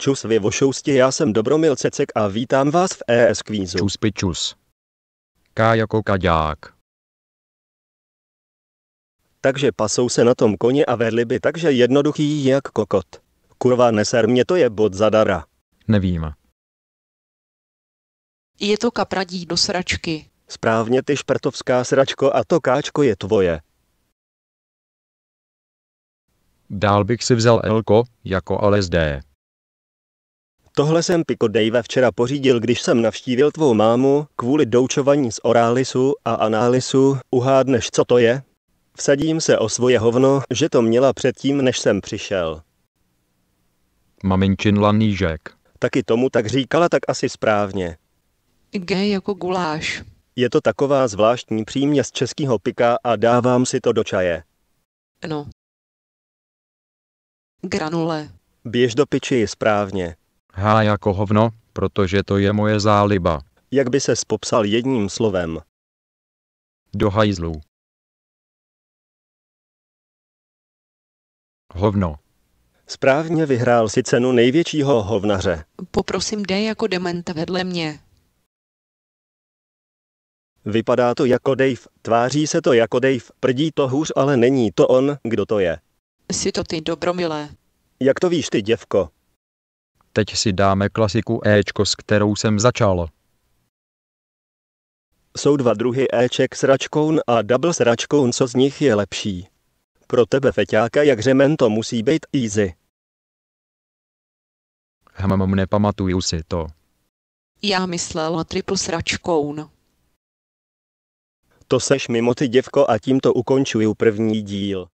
Čus vy vošousti, já jsem Dobromil Cecek a vítám vás v ES kvízu. Čus pičus. K jako kaďák. Takže pasou se na tom koně a vedli by takže jednoduchý jak kokot. Kurva neser mě to je bod zadara. Nevím. Je to kapradí do sračky. Správně ty šprtovská sračko a to káčko je tvoje. Dál bych si vzal Elko, jako LSD. Tohle jsem Pico Dave včera pořídil, když jsem navštívil tvou mámu, kvůli doučovaní z orálisu a análisu, uhádneš, co to je? Vsadím se o svoje hovno, že to měla předtím, než jsem přišel. Maminčin lanýžek. Taky tomu tak říkala, tak asi správně. G jako guláš. Je to taková zvláštní příměs českého pika a dávám si to do čaje. No. Granule. Běž do piči správně. Há jako hovno, protože to je moje záliba. Jak by se popsal jedním slovem? Do hajzlu. Hovno. Správně vyhrál si cenu největšího hovnaře. Poprosím, dej jako dement vedle mě. Vypadá to jako Dave, tváří se to jako Dave, prdí to hůř, ale není to on, kdo to je. Jsi to ty, dobromilé. Jak to víš ty, děvko? Teď si dáme klasiku Ečko, s kterou jsem začal. Jsou dva druhy Eček s račkoun a double s račkoun, co z nich je lepší. Pro tebe feťáka jak řemen to musí být easy. Hmmm, nepamatuju si to. Já myslel, myslela triple s račkoun. To seš mimo ty děvko a tímto ukončuju první díl.